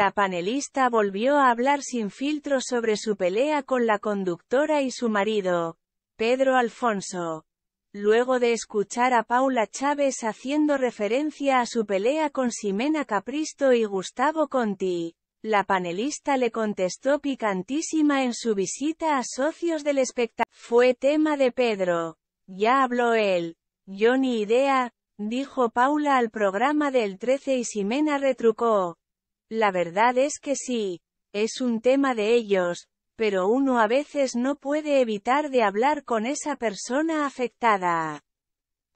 La panelista volvió a hablar sin filtro sobre su pelea con la conductora y su marido, Pedro Alfonso. Luego de escuchar a Paula Chávez haciendo referencia a su pelea con Ximena Capristo y Gustavo Conti, la panelista le contestó picantísima en su visita a socios del espectáculo. Fue tema de Pedro. Ya habló él. Yo ni idea, dijo Paula al programa del 13 y Ximena retrucó. La verdad es que sí, es un tema de ellos, pero uno a veces no puede evitar de hablar con esa persona afectada.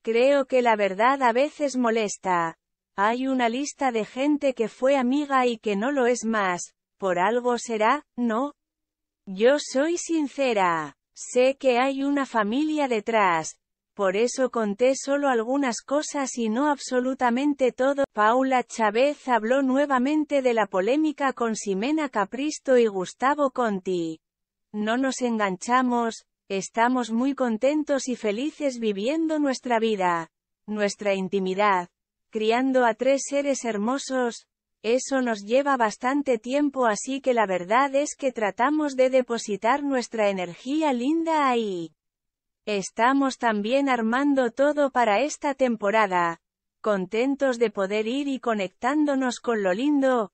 Creo que la verdad a veces molesta. Hay una lista de gente que fue amiga y que no lo es más, por algo será, ¿no? Yo soy sincera. Sé que hay una familia detrás, por eso conté solo algunas cosas y no absolutamente todo. Paula Chávez habló nuevamente de la polémica con Ximena Capristo y Gustavo Conti. No nos enganchamos, estamos muy contentos y felices viviendo nuestra vida, nuestra intimidad, criando a tres seres hermosos, eso nos lleva bastante tiempo así que la verdad es que tratamos de depositar nuestra energía linda ahí. Estamos también armando todo para esta temporada. Contentos de poder ir y conectándonos con lo lindo,